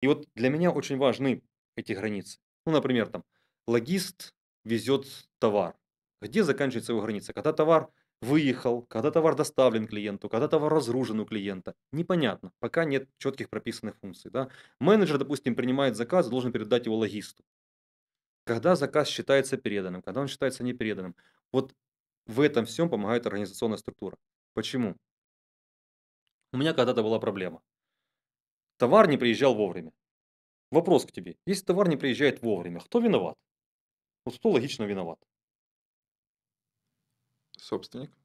И вот для меня очень важны эти границы. Ну, например, там логист везет товар. Где заканчивается его граница? Когда товар выехал, когда товар доставлен клиенту, когда товар разружен у клиента. Непонятно, пока нет четких прописанных функций. Да? Менеджер, допустим, принимает заказ, должен передать его логисту. Когда заказ считается переданным, когда он считается непереданным. Вот в этом всем помогает организационная структура. Почему? У меня когда-то была проблема. Товар не приезжал вовремя. Вопрос к тебе. Если товар не приезжает вовремя, кто виноват? Вот кто логично виноват? Собственник.